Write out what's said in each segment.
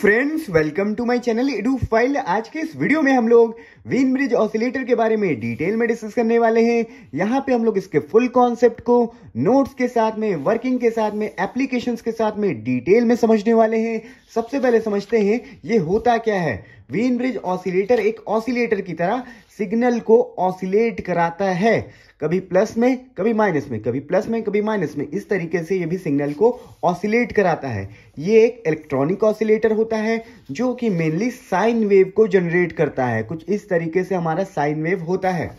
friends welcome to my channel Edu File आज के इस वीडियो में हम लोग वीन ब्रिज ऑसिलेटर के बारे में डिटेल में डिस्कस करने वाले हैं यहाँ पे हम लोग इसके फुल कॉन्सेप्ट को नोट्स के साथ में वर्किंग के साथ में एप्लीकेशंस के साथ में डिटेल में समझने वाले हैं सबसे पहले समझते हैं ये होता क्या है वेन ब्रिज ऑसिलेटर एक ऑसिलेटर की तरह सिग्नल को ऑसिलेट कराता है कभी प्लस में कभी माइनस में कभी प्लस में कभी माइनस में इस तरीके से ये भी सिग्नल को ऑसिलेट कराता है ये एक इलेक्ट्रॉनिक ऑसिलेटर होता है जो कि मेनली साइन वेव को जनरेट करता है कुछ इस तरीके से हमारा साइन वेव होता है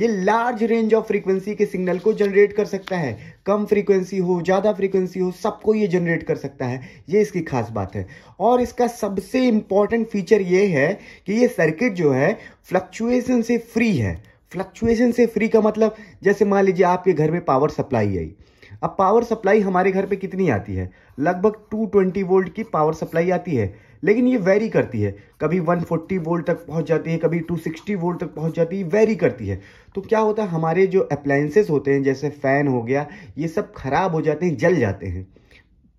ये लार्ज रेंज ऑफ फ्रीक्वेंसी के सिग्नल को जनरेट कर सकता है कम फ्रीक्वेंसी हो ज़्यादा फ्रीक्वेंसी हो सबको ये जनरेट कर सकता है ये इसकी खास बात है और इसका सबसे इम्पॉर्टेंट फीचर ये है कि ये सर्किट जो है फ्लक्चुएसन से फ्री है फ्लक्चुएसन से फ्री का मतलब जैसे मान लीजिए आपके घर में पावर सप्लाई आई अब पावर सप्लाई हमारे घर पे कितनी आती है लगभग 220 वोल्ट की पावर सप्लाई आती है लेकिन ये वेरी करती है कभी 140 वोल्ट तक पहुंच जाती है कभी 260 वोल्ट तक पहुंच जाती है वेरी करती है तो क्या होता है हमारे जो अप्लाइंसेस होते हैं जैसे फ़ैन हो गया ये सब खराब हो जाते हैं जल जाते हैं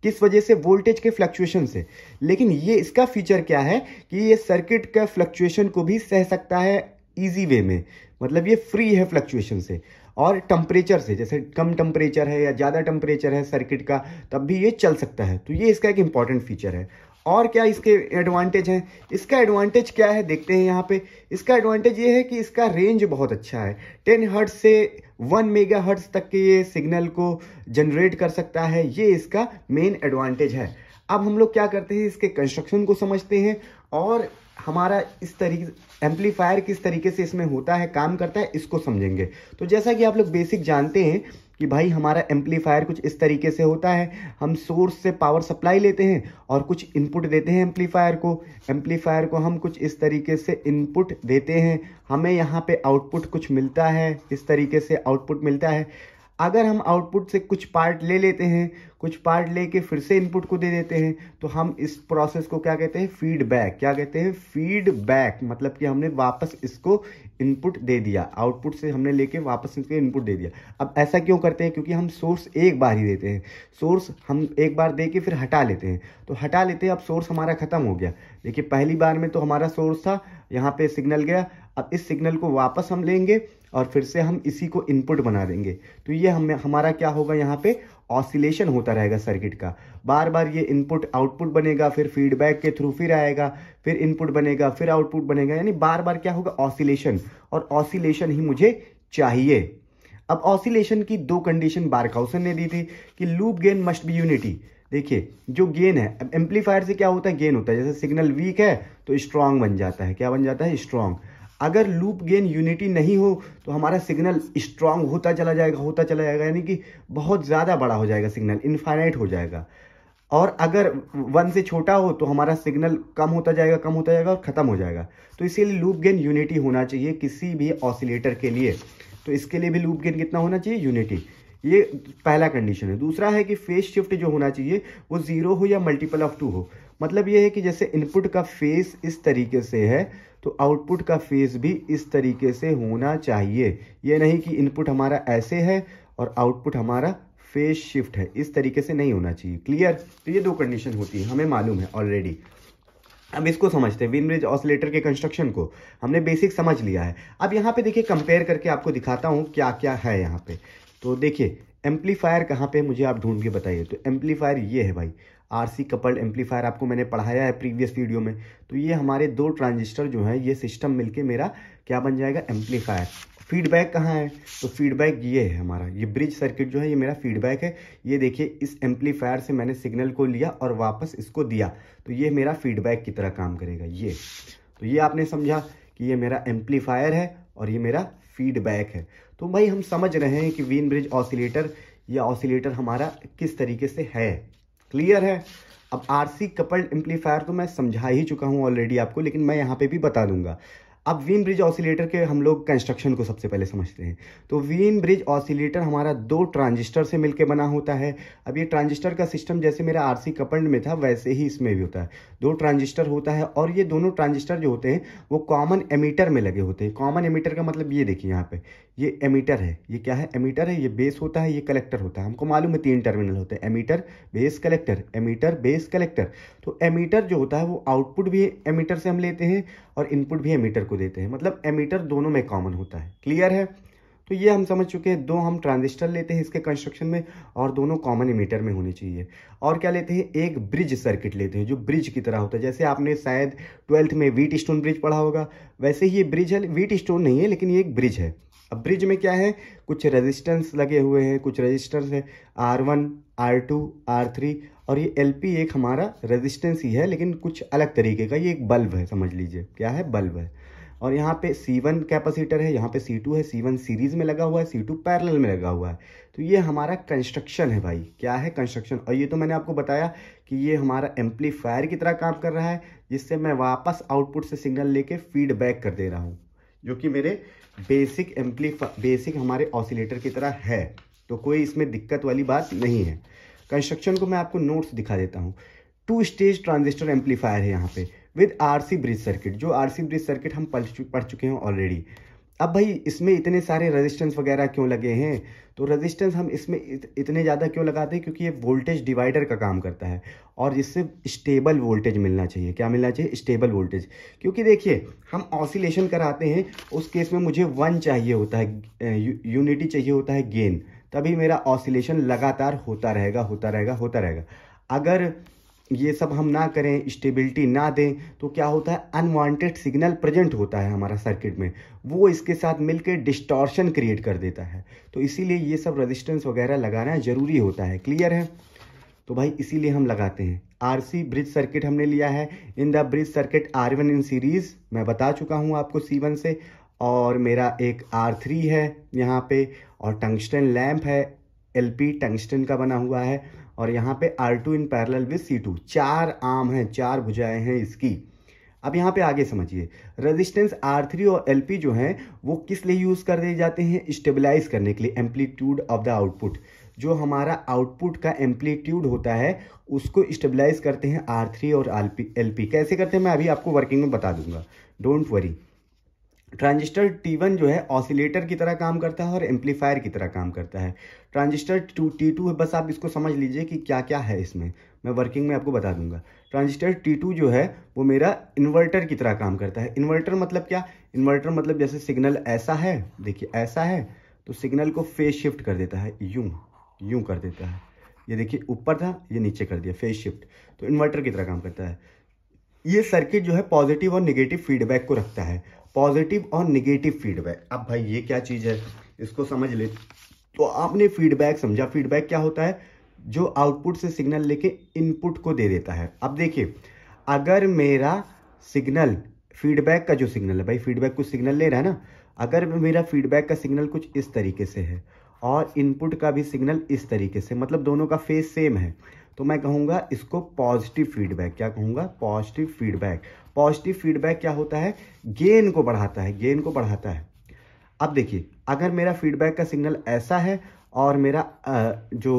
किस वजह से वोल्टेज के फ्लक्चुएशन से लेकिन ये इसका फीचर क्या है कि ये सर्किट का फ्लक्चुएशन को भी सह सकता है ईजी वे में मतलब ये फ्री है फ्लक्चुएशन से और टम्परेचर से जैसे कम टेम्परेचर है या ज़्यादा टेम्परेचर है सर्किट का तब भी ये चल सकता है तो ये इसका एक इम्पॉर्टेंट फीचर है और क्या इसके एडवांटेज हैं इसका एडवांटेज क्या है देखते हैं यहाँ पे इसका एडवांटेज ये है कि इसका रेंज बहुत अच्छा है टेन हर्ट से वन मेगा हर्ट्स तक के ये सिग्नल को जनरेट कर सकता है ये इसका मेन एडवांटेज है अब हम लोग क्या करते हैं इसके कंस्ट्रक्शन को समझते हैं और हमारा इस तरीके एम्पलीफायर किस तरीके से इसमें होता है काम करता है इसको समझेंगे तो जैसा कि आप लोग बेसिक जानते हैं कि भाई हमारा एम्पलीफायर कुछ इस तरीके से होता है हम सोर्स से पावर सप्लाई लेते हैं और कुछ इनपुट देते हैं एम्पलीफायर को एम्पलीफायर को हम कुछ इस तरीके से इनपुट देते हैं हमें यहाँ पे आउटपुट कुछ मिलता है इस तरीके से आउटपुट मिलता है अगर हम आउटपुट से कुछ पार्ट ले लेते हैं कुछ पार्ट लेके फिर से इनपुट को दे देते हैं तो हम इस प्रोसेस को क्या कहते हैं फीडबैक क्या कहते हैं फीडबैक मतलब कि हमने वापस इसको इनपुट दे दिया आउटपुट से हमने लेके वापस इसको इनपुट दे दिया अब ऐसा क्यों करते हैं क्योंकि हम सोर्स एक बार ही देते हैं सोर्स हम एक बार दे के फिर हटा लेते हैं तो हटा लेते हैं अब सोर्स हमारा ख़त्म हो गया देखिए पहली बार में तो हमारा सोर्स था यहाँ पर सिग्नल गया अब इस सिग्नल को वापस हम लेंगे और फिर से हम इसी को इनपुट बना देंगे तो ये हमें हमारा क्या होगा यहाँ पे ऑसिलेशन होता रहेगा सर्किट का बार बार ये इनपुट आउटपुट बनेगा फिर फीडबैक के थ्रू फिर आएगा फिर इनपुट बनेगा फिर आउटपुट बनेगा यानी बार बार क्या होगा ऑसिलेशन और ऑसिलेशन ही मुझे चाहिए अब ऑसिलेशन की दो कंडीशन बारकाउसन ने दी थी कि loop gain must be unity देखिए जो गेन है अब एम्पलीफायर से क्या होता है गेन होता है जैसे सिग्नल वीक है तो स्ट्रांग बन जाता है क्या बन जाता है स्ट्रांग अगर लूप गेन यूनिटी नहीं हो तो हमारा सिग्नल स्ट्रांग होता चला जाएगा होता चला जाएगा यानी कि बहुत ज़्यादा बड़ा हो जाएगा सिग्नल इन्फाइनाइट हो जाएगा और अगर वन से छोटा हो तो हमारा सिग्नल कम होता जाएगा कम होता जाएगा और ख़त्म हो जाएगा तो इसीलिए लूप गेन यूनिटी होना चाहिए किसी भी ऑसिलेटर के लिए तो इसके लिए भी लूप गेन कितना होना चाहिए यूनिटी ये पहला कंडीशन है दूसरा है कि फेस शिफ्ट जो होना चाहिए वो ज़ीरो हो या मल्टीपल ऑफ टू हो मतलब ये है कि जैसे इनपुट का फेस इस तरीके से है तो आउटपुट का फेस भी इस तरीके से होना चाहिए ये नहीं कि इनपुट हमारा ऐसे है और आउटपुट हमारा फेज शिफ्ट है इस तरीके से नहीं होना चाहिए क्लियर तो ये दो कंडीशन होती है हमें मालूम है ऑलरेडी अब इसको समझते हैं विनब्रिज ऑसिलेटर के कंस्ट्रक्शन को हमने बेसिक समझ लिया है अब यहाँ पे देखिए कंपेयर करके आपको दिखाता हूँ क्या क्या है यहाँ पे तो देखिए एम्पलीफायर कहाँ पे मुझे आप ढूंढ के बताइए तो एम्पलीफायर ये है भाई आरसी कपल्ड एम्पलीफायर आपको मैंने पढ़ाया है प्रीवियस वीडियो में तो ये हमारे दो ट्रांजिस्टर जो हैं ये सिस्टम मिलके मेरा क्या बन जाएगा एम्पलीफायर फीडबैक कहाँ है तो फीडबैक ये है हमारा ये ब्रिज सर्किट जो है ये मेरा फीडबैक है ये देखिए इस एम्पलीफायर से मैंने सिग्नल को लिया और वापस इसको दिया तो ये मेरा फीडबैक की तरह काम करेगा ये तो ये आपने समझा कि ये मेरा एम्पलीफायर है और ये मेरा फीडबैक है तो भाई हम समझ रहे हैं कि वीन ब्रिज ऑसिलेटर या ऑसिलेटर हमारा किस तरीके से है क्लियर है अब आर सी कपल्ड एम्पलीफायर तो मैं समझा ही चुका हूँ ऑलरेडी आपको लेकिन मैं यहाँ पे भी बता दूंगा अब वीन ब्रिज ऑसिलेटर के हम लोग कंस्ट्रक्शन को सबसे पहले समझते हैं तो वीन ब्रिज ऑसिलेटर हमारा दो ट्रांजिस्टर से मिलके बना होता है अब ये ट्रांजिस्टर का सिस्टम जैसे मेरा आरसी कपल्ड में था वैसे ही इसमें भी होता है दो ट्रांजिस्टर होता है और ये दोनों ट्रांजिस्टर जो होते हैं वो कॉमन एमीटर में लगे होते हैं कॉमन एमीटर का मतलब ये देखिए यहाँ पे ये एमीटर है ये क्या है एमीटर है ये बेस होता है ये कलेक्टर होता है हमको मालूम है तीन टर्मिनल होते हैं emitter base collector emitter base collector तो एमीटर जो होता है वो आउटपुट भी एमीटर से हम लेते हैं और इनपुट भी एमीटर को देते हैं मतलब एमीटर दोनों में कॉमन होता है क्लियर है तो ये हम समझ चुके हैं दो हम ट्रांजिस्टर लेते हैं इसके कंस्ट्रक्शन में और दोनों कॉमन इमीटर में होने चाहिए और क्या लेते हैं एक ब्रिज सर्किट लेते हैं जो ब्रिज की तरह होता है जैसे आपने शायद ट्वेल्थ में वीट स्टोन ब्रिज पढ़ा होगा वैसे ही ये ब्रिज है वीट स्टोन नहीं है लेकिन ये एक ब्रिज है अब ब्रिज में क्या है कुछ रेजिस्टेंस लगे हुए हैं कुछ रेजिस्टेंस है R one R two R three और ये एल पी एक हमारा रेजिस्टेंस ही है लेकिन कुछ अलग तरीके का ये एक बल्ब है समझ लीजिए क्या है बल्ब है और यहाँ पे C1 कैपेसिटर है यहाँ पे C2 है C1 सीरीज़ में लगा हुआ है C2 पैरल में लगा हुआ है तो ये हमारा कंस्ट्रक्शन है भाई क्या है कंस्ट्रक्शन और ये तो मैंने आपको बताया कि ये हमारा एम्पलीफायर की तरह काम कर रहा है जिससे मैं वापस आउटपुट से सिग्नल लेके फीडबैक कर दे रहा हूँ जो कि मेरे बेसिक एम्पलीफा बेसिक हमारे ऑसिलेटर की तरह है तो कोई इसमें दिक्कत वाली बात नहीं है कंस्ट्रक्शन को मैं आपको नोट्स दिखा देता हूँ टू स्टेज ट्रांजिस्टर एम्पलीफायर है यहाँ पे with RC bridge circuit RC bridge bridge सर्किट हम पढ़ चुके हैं ऑलरेडी अब भाई इसमें इतने सारे रेजिस्टेंस वगैरह क्यों लगे हैं तो रेजिस्टेंस हम इसमें इत, इतने ज़्यादा क्यों लगाते हैं क्योंकि ये वोल्टेज डिवाइडर का काम करता है और इससे स्टेबल वोल्टेज मिलना चाहिए क्या मिलना चाहिए स्टेबल वोल्टेज क्योंकि देखिए हम ऑसिलेशन कराते हैं उस केस में मुझे वन चाहिए होता है यू, यूनिटी चाहिए होता है गेन तभी मेरा ऑसिलेशन लगातार होता रहेगा होता रहेगा होता रहेगा अगर ये सब हम ना करें स्टेबिलिटी ना दें तो क्या होता है अनवांटेड सिग्नल प्रेजेंट होता है हमारा सर्किट में वो इसके साथ मिलकर डिस्टॉर्शन क्रिएट कर देता है तो इसीलिए ये सब रेजिस्टेंस वगैरह लगाना ज़रूरी होता है क्लियर है तो भाई इसीलिए हम लगाते हैं आरसी ब्रिज सर्किट हमने लिया है in the bridge circuit R one in series मैं बता चुका हूँ आपको सी वन से और मेरा एक आर थ्री है यहाँ पे और टंगस्टन लैम्प है एल पी टंगस्टन का बना हुआ है और यहाँ पे R two in parallel with C two चार आम हैं चार भुजाएं हैं इसकी अब यहाँ पे आगे समझिए रेजिस्टेंस आर थ्री और एल पी जो हैं वो किस लिए यूज़ कर दिए जाते हैं स्टेबलाइज करने के लिए एम्पलीट्यूड ऑफ द आउटपुट जो हमारा आउटपुट का एम्पलीट्यूड होता है उसको स्टेबलाइज करते हैं आर थ्री और आर पी एल पी कैसे करते हैं मैं अभी आपको वर्किंग में बता दूंगा डोंट वरी ट्रांजिस्टर T1 जो है ऑसिलेटर की तरह काम करता है और एम्पलीफायर की तरह काम करता है ट्रांजिस्टर टू टी टू बस आप इसको समझ लीजिए कि क्या क्या है इसमें मैं वर्किंग में आपको बता दूंगा ट्रांजिस्टर T2 जो है वो मेरा इन्वर्टर की तरह काम करता है इन्वर्टर मतलब क्या इन्वर्टर मतलब जैसे सिग्नल ऐसा है देखिए ऐसा है तो सिग्नल को फेस शिफ्ट कर देता है यूँ यूँ कर देता है ये देखिए ऊपर था ये नीचे कर दिया फेस शिफ्ट तो इन्वर्टर की तरह काम करता है ये सर्किट जो है पॉजिटिव और निगेटिव फीडबैक को रखता है पॉजिटिव और निगेटिव फीडबैक अब भाई ये क्या चीज़ है इसको समझ ले तो आपने फीडबैक समझा फीडबैक क्या होता है जो आउटपुट से सिग्नल लेके इनपुट को दे देता है अब देखिए अगर मेरा सिग्नल फीडबैक का जो सिग्नल है भाई फीडबैक कुछ सिग्नल ले रहा है ना अगर मेरा फीडबैक का सिग्नल कुछ इस तरीके से है और इनपुट का भी सिग्नल इस तरीके से मतलब दोनों का फेस सेम है तो मैं कहूंगा इसको पॉजिटिव फीडबैक क्या कहूंगा पॉजिटिव फीडबैक पॉजिटिव फीडबैक क्या होता है गेन को बढ़ाता है गेन को बढ़ाता है अब देखिए अगर मेरा फीडबैक का सिग्नल ऐसा है और मेरा जो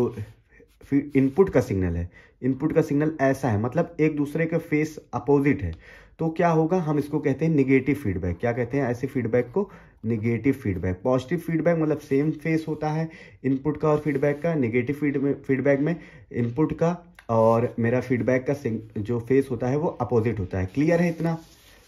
इनपुट का सिग्नल है इनपुट का सिग्नल ऐसा है मतलब एक दूसरे के फेस अपोजिट है तो क्या होगा हम इसको कहते हैं निगेटिव फीडबैक क्या कहते हैं ऐसे फीडबैक को निगेटिव फीडबैक पॉजिटिव फीडबैक मतलब सेम फेस होता है इनपुट का और फीडबैक का निगेटिव फीडबैक में इनपुट का और मेरा फीडबैक का जो फेस होता है वो अपोजिट होता है क्लियर है इतना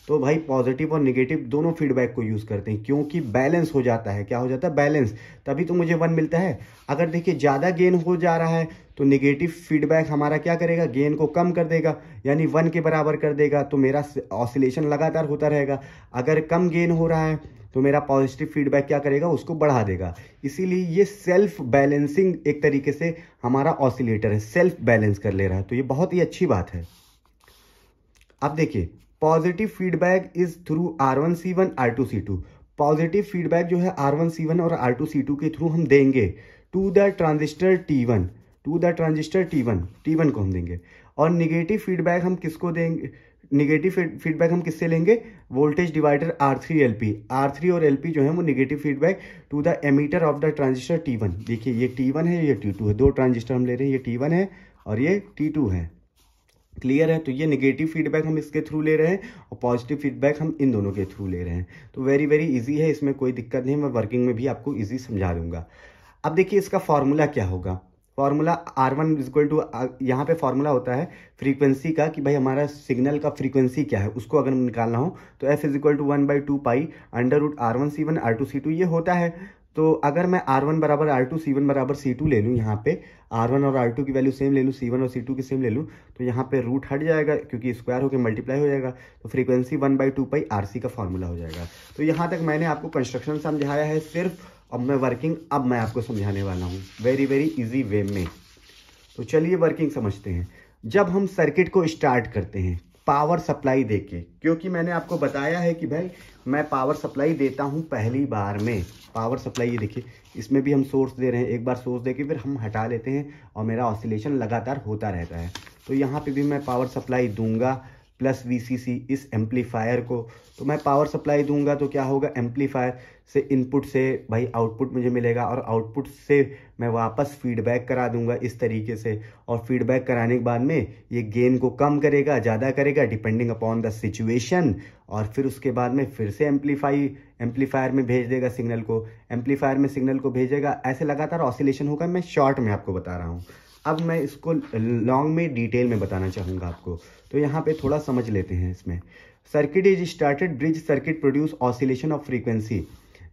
तो भाई पॉजिटिव और निगेटिव दोनों फीडबैक को यूज़ करते हैं क्योंकि बैलेंस हो जाता है क्या हो जाता है बैलेंस तभी तो मुझे वन मिलता है अगर देखिए ज़्यादा गेन हो जा रहा है तो निगेटिव फीडबैक हमारा क्या करेगा गेन को कम कर देगा यानी वन के बराबर कर देगा तो मेरा ऑसिलेशन लगातार होता रहेगा अगर कम गेन हो रहा है तो मेरा पॉजिटिव फीडबैक क्या करेगा उसको बढ़ा देगा इसीलिए ये सेल्फ बैलेंसिंग एक तरीके से हमारा ऑसिलेटर है सेल्फ बैलेंस कर ले रहा है तो ये बहुत ही अच्छी बात है अब देखिए positive feedback is through R one C one R two C two positive feedback जो है आर वन सी वन और आर टू सी टू के थ्रू हम देंगे to the transistor T one to the transistor T one T one को हम देंगे और निगेटिव फीडबैक हम किसको देंगे निगेटिव फीडबैक हम किससे लेंगे voltage divider R three L P R three और एल पी जो है वो negative feedback to the emitter of the transistor T one देखिए ये टी वन है ये टी टू है दो ट्रांजिस्टर हम ले रहे हैं ये टी वन है और ये टी टू है क्लियर है तो ये निगेटिव फीडबैक हम इसके थ्रू ले रहे हैं और पॉजिटिव फीडबैक हम इन दोनों के थ्रू ले रहे हैं तो वेरी वेरी इजी है इसमें कोई दिक्कत नहीं मैं वर्किंग में भी आपको इजी समझा दूंगा अब देखिए इसका फार्मूला क्या होगा formula R one is equal to यहाँ पे फार्मूला होता है फ्रीक्वेंसी का कि भाई हमारा सिग्नल का फ्रीक्वेंसी क्या है उसको अगर निकालना हो तो F is equal to one by two pi under root R one C one R two C two ये होता है तो अगर मैं आर वन बराबर आर टू सी वन बराबर सी टू ले लूँ यहाँ पे आर वन और आर टू की वैल्यू सेम ले लूँ सी वन और सी टू की सेम ले लूँ तो यहाँ पे रूट हट जाएगा क्योंकि स्क्वायर होकर मल्टीप्लाई हो जाएगा तो frequency one by two pi R C का फॉर्मूला हो जाएगा तो यहाँ तक मैंने आपको कंस्ट्रक्शन समझाया है सिर्फ अब मैं वर्किंग अब मैं आपको समझाने वाला हूँ वेरी वेरी इजी वे में तो चलिए वर्किंग समझते हैं जब हम सर्किट को स्टार्ट करते हैं पावर सप्लाई देके क्योंकि मैंने आपको बताया है कि भाई मैं पावर सप्लाई देता हूँ पहली बार में पावर सप्लाई ये देखिए इसमें भी हम सोर्स दे रहे हैं एक बार सोर्स देके फिर हम हटा लेते हैं और मेरा ऑसिलेशन लगातार होता रहता है तो यहाँ पे भी मैं पावर सप्लाई दूंगा प्लस वीसीसी इस एम्पलीफायर को तो मैं पावर सप्लाई दूंगा तो क्या होगा एम्पलीफायर से इनपुट से भाई आउटपुट मुझे मिलेगा और आउटपुट से मैं वापस फीडबैक करा दूंगा इस तरीके से और फीडबैक कराने के बाद में ये गेन को कम करेगा ज़्यादा करेगा डिपेंडिंग अपॉन द सिचुएशन और फिर उसके बाद में फिर से एम्पलीफाई एम्पलीफायर में भेज देगा सिग्नल को एम्पलीफायर में सिग्नल को भेजेगा ऐसे लगातार ऑसिलेशन होगा मैं शॉर्ट में आपको बता रहा हूँ अब मैं इसको लॉन्ग में डिटेल में बताना चाहूँगा आपको तो यहाँ पे थोड़ा समझ लेते हैं इसमें circuit is started bridge circuit produce oscillation of frequency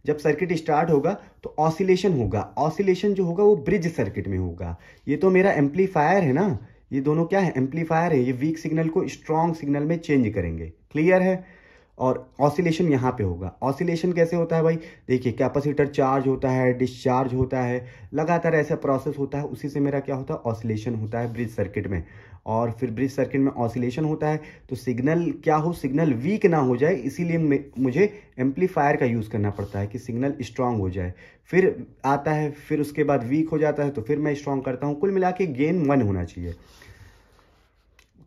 जब सर्किट स्टार्ट होगा तो ऑसिलेशन होगा ऑसिलेशन जो होगा वो ब्रिज सर्किट में होगा ये तो मेरा एम्पलीफायर है ना ये दोनों क्या है एम्पलीफायर है ये वीक सिग्नल को स्ट्रॉन्ग सिग्नल में चेंज करेंगे क्लियर है और ऑसिलेशन यहाँ पे होगा ऑसिलेशन कैसे होता है भाई देखिए कैपेसिटर चार्ज होता है डिस्चार्ज होता है लगातार ऐसा प्रोसेस होता है उसी से मेरा क्या होता है ऑसिलेशन होता है ब्रिज सर्किट में और फिर ब्रिज सर्किट में ऑसिलेशन होता है तो सिग्नल क्या हो सिग्नल वीक ना हो जाए इसीलिए मुझे एम्पलीफायर का यूज़ करना पड़ता है कि सिग्नल स्ट्रांग हो जाए फिर आता है फिर उसके बाद वीक हो जाता है तो फिर मैं स्ट्रांग करता हूँ कुल मिला के गेन वन होना चाहिए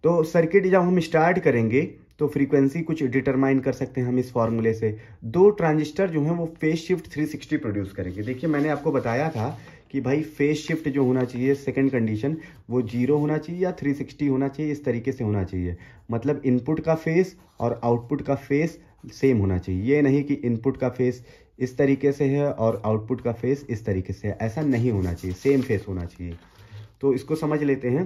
तो सर्किट जब हम स्टार्ट करेंगे तो फ्रीक्वेंसी कुछ डिटरमाइन कर सकते हैं हम इस फॉर्मूले से दो ट्रांजिस्टर जो हैं वो फेस शिफ्ट 360 प्रोड्यूस करेंगे देखिए मैंने आपको बताया था कि भाई फेस शिफ्ट जो होना चाहिए सेकंड कंडीशन वो जीरो होना चाहिए या 360 होना चाहिए इस तरीके से होना चाहिए मतलब इनपुट का फेस और आउटपुट का फेस सेम होना चाहिए ये नहीं कि इनपुट का फेस इस तरीके से है और आउटपुट का फेस इस तरीके से है ऐसा नहीं होना चाहिए सेम फेस होना चाहिए तो इसको समझ लेते हैं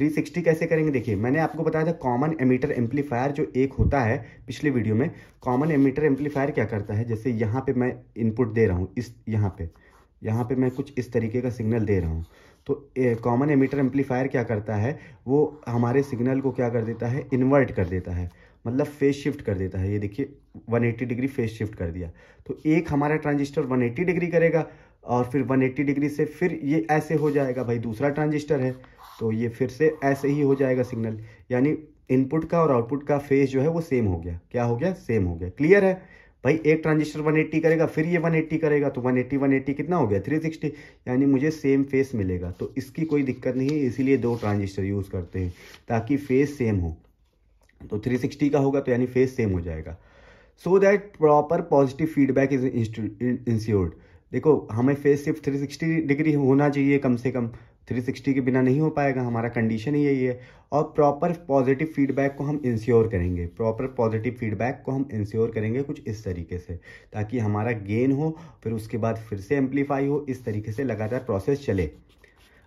360 कैसे करेंगे देखिए मैंने आपको बताया था कॉमन एमीटर एम्पलीफायर जो एक होता है पिछले वीडियो में कॉमन एमीटर एम्पलीफायर क्या करता है जैसे यहाँ पे मैं इनपुट दे रहा हूँ इस यहाँ पे यहाँ पे मैं कुछ इस तरीके का सिग्नल दे रहा हूँ तो कॉमन एमीटर एम्पलीफायर क्या करता है वो हमारे सिग्नल को क्या कर देता है इन्वर्ट कर देता है मतलब फेस शिफ्ट कर देता है ये देखिए 180 डिग्री फेस शिफ्ट कर दिया तो एक हमारा ट्रांजिस्टर 180 डिग्री करेगा और फिर 180 डिग्री से फिर ये ऐसे हो जाएगा भाई दूसरा ट्रांजिस्टर है तो ये फिर से ऐसे ही हो जाएगा सिग्नल यानी इनपुट का और आउटपुट का फेज जो है वो सेम हो गया क्या हो गया सेम हो गया क्लियर है भाई एक ट्रांजिस्टर 180 करेगा फिर ये 180 करेगा तो 180 180 कितना हो गया 360 यानी मुझे सेम फेस मिलेगा तो इसकी कोई दिक्कत नहीं है इसीलिए दो ट्रांजिस्टर यूज़ करते हैं ताकि फेस सेम हो तो 360 का होगा तो यानी फेस सेम हो जाएगा so that proper positive feedback is ensured देखो हमें फेस सिर्फ थ्री सिक्सटी डिग्री होना चाहिए कम से कम थ्री सिक्सटी के बिना नहीं हो पाएगा हमारा कंडीशन ही यही है और प्रॉपर पॉजिटिव फीडबैक को हम इंश्योर करेंगे प्रॉपर पॉजिटिव फीडबैक को हम इंश्योर करेंगे कुछ इस तरीके से ताकि हमारा गेन हो फिर उसके बाद फिर से एम्पलीफाई हो इस तरीके से लगातार प्रोसेस चले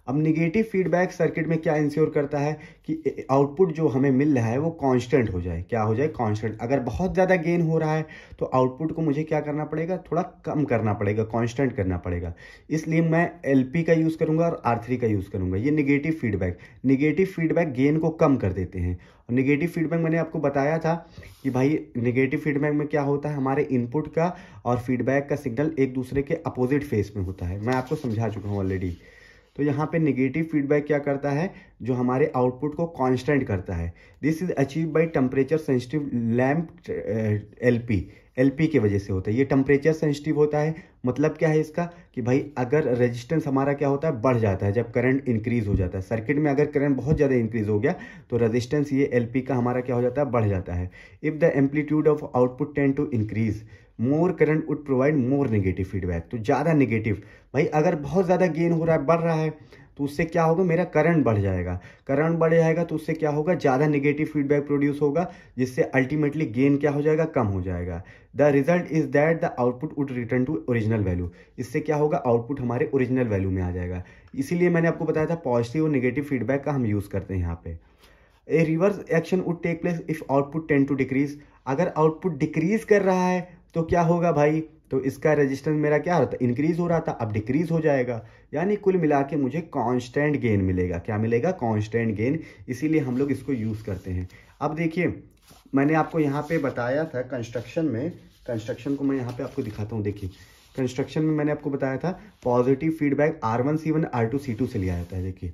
अब निगेटिव फीडबैक सर्किट में क्या इंश्योर करता है कि आउटपुट जो हमें मिल रहा है वो कांस्टेंट हो जाए क्या हो जाए कांस्टेंट अगर बहुत ज़्यादा गेन हो रहा है तो आउटपुट को मुझे क्या करना पड़ेगा थोड़ा कम करना पड़ेगा कांस्टेंट करना पड़ेगा इसलिए मैं एल का यूज़ करूँगा और आर का यूज़ करूँगा ये negative feedback negative feedback gain को कम कर देते हैं और निगेटिव फीडबैक मैंने आपको बताया था कि भाई निगेटिव फीडबैक में क्या होता है हमारे इनपुट का और फीडबैक का सिग्नल एक दूसरे के अपोजिट फेस में होता है मैं आपको समझा चुका हूँ ऑलरेडी तो यहाँ पे नेगेटिव फीडबैक क्या करता है जो हमारे आउटपुट को कांस्टेंट करता है this is achieve by temperature sensitive lamp LP LP के वजह से होता है ये टेम्परेचर सेंसिटिव होता है मतलब क्या है इसका कि भाई अगर रेजिस्टेंस हमारा क्या होता है बढ़ जाता है जब करंट इंक्रीज हो जाता है सर्किट में अगर करंट बहुत ज़्यादा इंक्रीज हो गया तो रजिस्टेंस ये एल का हमारा क्या हो जाता है बढ़ जाता है if the amplitude of output tend to increase more current would provide more negative feedback तो ज़्यादा नेगेटिव भाई अगर बहुत ज़्यादा गेन हो रहा है बढ़ रहा है तो उससे क्या होगा मेरा करंट बढ़ जाएगा करंट बढ़ जाएगा तो उससे क्या होगा ज़्यादा नेगेटिव फीडबैक प्रोड्यूस होगा जिससे अल्टीमेटली गेन क्या हो जाएगा कम हो जाएगा the result is that the output would return to original value इससे क्या होगा आउटपुट हमारे ओरिजिनल वैल्यू में आ जाएगा इसीलिए मैंने आपको बताया था पॉजिटिव और नेगेटिव फीडबैक का हम यूज़ करते हैं यहाँ पे a reverse action would take place if output tend to decrease अगर आउटपुट डिक्रीज कर रहा है तो क्या होगा भाई तो इसका रेजिस्टेंस मेरा क्या हो रहा था इंक्रीज़ हो रहा था अब डिक्रीज़ हो जाएगा यानी कुल मिला के मुझे कांस्टेंट गेन मिलेगा क्या मिलेगा कांस्टेंट गेन इसीलिए हम लोग इसको यूज़ करते हैं अब देखिए मैंने आपको यहाँ पे बताया था कंस्ट्रक्शन में कंस्ट्रक्शन को मैं यहाँ पे आपको दिखाता हूँ देखिए कंस्ट्रक्शन में मैंने आपको बताया था positive feedback R one C one R two C two से लिया जाता है देखिए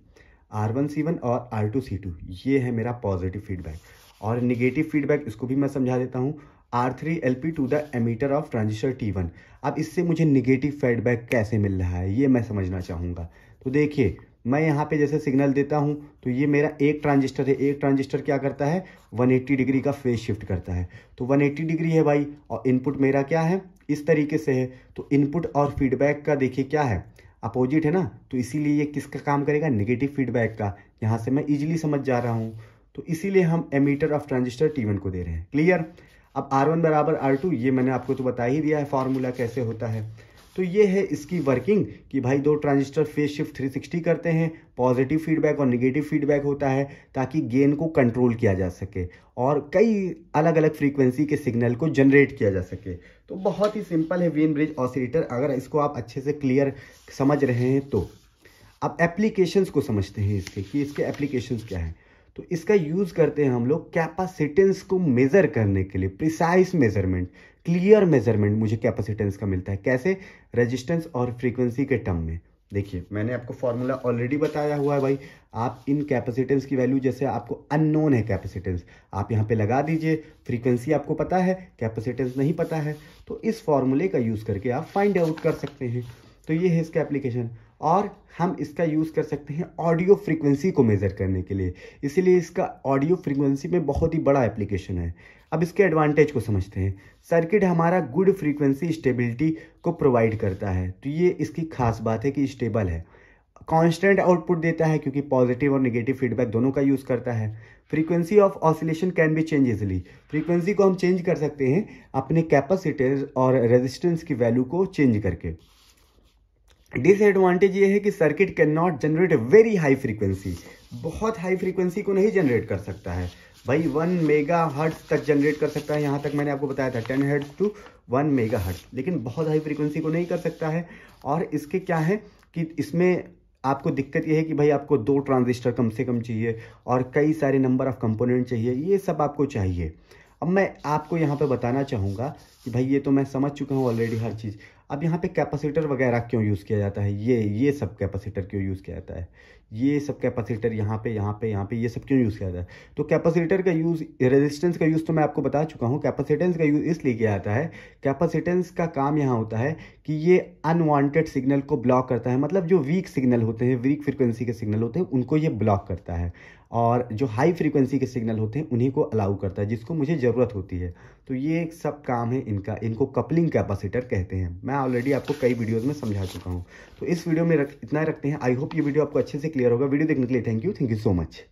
आर वन सी वन और आर टू सी टू ये है मेरा पॉजिटिव फीडबैक और निगेटिव फीडबैक इसको भी मैं समझा देता हूँ R three L P to the emitter of transistor T one अब इससे मुझे निगेटिव फीडबैक कैसे मिल रहा है ये मैं समझना चाहूँगा तो देखिए मैं यहाँ पे जैसे सिग्नल देता हूँ तो ये मेरा एक ट्रांजिस्टर है एक ट्रांजिस्टर क्या करता है 180 डिग्री का फेस शिफ्ट करता है तो 180 डिग्री है भाई और इनपुट मेरा क्या है इस तरीके से है तो इनपुट और फीडबैक का देखिए क्या है अपोजिट है ना तो इसीलिए ये किसका काम करेगा निगेटिव फीडबैक का यहाँ से मैं इजिली समझ जा रहा हूँ तो इसीलिए हम एमीटर ऑफ ट्रांजिस्टर टी को दे रहे हैं क्लियर अब आर वन बराबर आर टू ये मैंने आपको तो बता ही दिया है फार्मूला कैसे होता है तो ये है इसकी वर्किंग कि भाई दो ट्रांजिस्टर फेज शिफ्ट 360 करते हैं पॉजिटिव फीडबैक और निगेटिव फीडबैक होता है ताकि गेन को कंट्रोल किया जा सके और कई अलग अलग फ्रीक्वेंसी के सिग्नल को जनरेट किया जा सके तो बहुत ही सिंपल है वीन ब्रिज ऑसिलेटर अगर इसको आप अच्छे से क्लियर समझ रहे हैं तो अब एप्लीकेशंस को समझते हैं इसके कि इसके एप्लीकेशंस क्या हैं तो इसका यूज़ करते हैं हम लोग कैपासिटेंस को मेज़र करने के लिए प्रिसाइज मेजरमेंट क्लियर मेजरमेंट मुझे कैपेसिटेंस का मिलता है कैसे रेजिस्टेंस और फ्रीक्वेंसी के टर्म में देखिए मैंने आपको फॉर्मूला ऑलरेडी बताया हुआ है भाई आप इन कैपेसिटेंस की वैल्यू जैसे आपको अननोन है कैपेसिटेंस आप यहाँ पे लगा दीजिए फ्रीक्वेंसी आपको पता है कैपेसिटेंस नहीं पता है तो इस फॉर्मूले का यूज़ करके आप फाइंड आउट कर सकते हैं तो ये है इसका एप्लीकेशन और हम इसका यूज़ कर सकते हैं ऑडियो फ्रीक्वेंसी को मेज़र करने के लिए इसीलिए इसका ऑडियो फ्रीक्वेंसी में बहुत ही बड़ा एप्लीकेशन है अब इसके एडवांटेज को समझते हैं सर्किट हमारा गुड फ्रीक्वेंसी स्टेबिलिटी को प्रोवाइड करता है तो ये इसकी खास बात है कि स्टेबल है कांस्टेंट आउटपुट देता है क्योंकि पॉजिटिव और निगेटिव फीडबैक दोनों का यूज़ करता है frequency of oscillation can be change easily frequency को हम चेंज कर सकते हैं अपने कैपेसिटीज और रेजिस्टेंस की वैल्यू को चेंज करके डिसएडवांटेज ये है कि circuit can not generate very high frequency बहुत हाई फ्रीक्वेंसी को नहीं जनरेट कर सकता है भाई वन मेगा हर्ट्स तक जनरेट कर सकता है यहाँ तक मैंने आपको बताया था ten hertz to one megahertz लेकिन बहुत हाई फ्रीक्वेंसी को नहीं कर सकता है और इसके क्या है कि इसमें आपको दिक्कत यह है कि भाई आपको दो ट्रांजिस्टर कम से कम चाहिए और कई सारे नंबर ऑफ कंपोनेंट चाहिए ये सब आपको चाहिए अब मैं आपको यहाँ पर बताना चाहूँगा कि भाई ये तो मैं समझ चुका हूँ ऑलरेडी हर चीज़ अब यहाँ पे कैपेसिटर वगैरह क्यों यूज़ किया जाता है ये ये सब कैपेसिटर क्यों यूज़ किया जाता है ये सब कैपेसिटर यहाँ पे यहाँ पे यहाँ पे ये सब क्यों यूज़ किया जाता है तो कैपेसिटर का यूज़ रेजिस्टेंस का यूज़ तो मैं आपको बता चुका हूँ कैपेसिटेंस का यूज़ इसलिए किया जाता है कैपेसिटेंस का काम यहाँ होता है कि ये अनवांटेड सिग्नल को ब्लॉक करता है मतलब जो वीक सिग्नल होते हैं वीक फ्रिक्वेंसी के सिग्नल होते हैं उनको ये ब्लॉक करता है और जो हाई फ्रिक्वेंसी के सिग्नल होते हैं उन्हीं को अलाउ करता है जिसको मुझे ज़रूरत होती है तो ये एक सब काम है इनका इनको कपलिंग कैपेसिटर कहते हैं मैं ऑलरेडी आपको कई वीडियोस में समझा चुका हूँ तो इस वीडियो में रख इतना रखते हैं आई होप ये वीडियो आपको अच्छे से क्लियर होगा वीडियो देखने के लिए thank you thank you so much